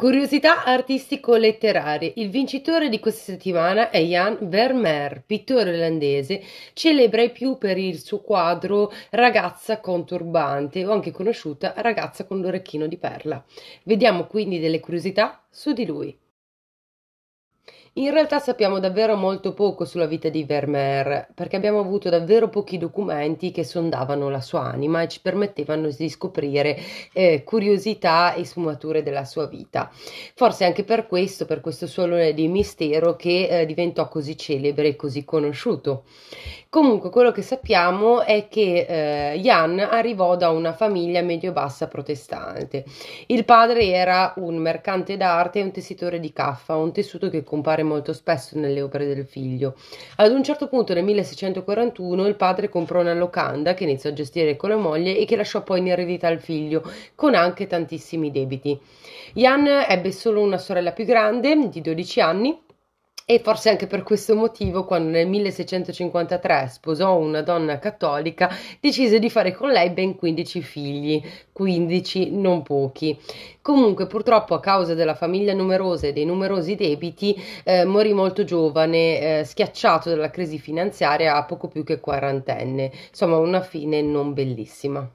Curiosità artistico-letterarie. Il vincitore di questa settimana è Jan Vermeer, pittore olandese, celebre più per il suo quadro Ragazza con turbante o anche conosciuta Ragazza con l'orecchino di perla. Vediamo quindi delle curiosità su di lui. In realtà sappiamo davvero molto poco sulla vita di Vermeer, perché abbiamo avuto davvero pochi documenti che sondavano la sua anima e ci permettevano di scoprire eh, curiosità e sfumature della sua vita. Forse anche per questo, per questo suolo di mistero che eh, diventò così celebre e così conosciuto. Comunque, quello che sappiamo è che eh, Jan arrivò da una famiglia medio-bassa protestante. Il padre era un mercante d'arte e un tessitore di caffa, un tessuto che compare molto spesso nelle opere del figlio. Ad un certo punto nel 1641 il padre comprò una locanda che iniziò a gestire con la moglie e che lasciò poi in eredità al figlio, con anche tantissimi debiti. Jan ebbe solo una sorella più grande, di 12 anni, e forse anche per questo motivo, quando nel 1653 sposò una donna cattolica, decise di fare con lei ben 15 figli, 15 non pochi. Comunque, purtroppo, a causa della famiglia numerosa e dei numerosi debiti, eh, morì molto giovane, eh, schiacciato dalla crisi finanziaria a poco più che quarantenne. Insomma, una fine non bellissima.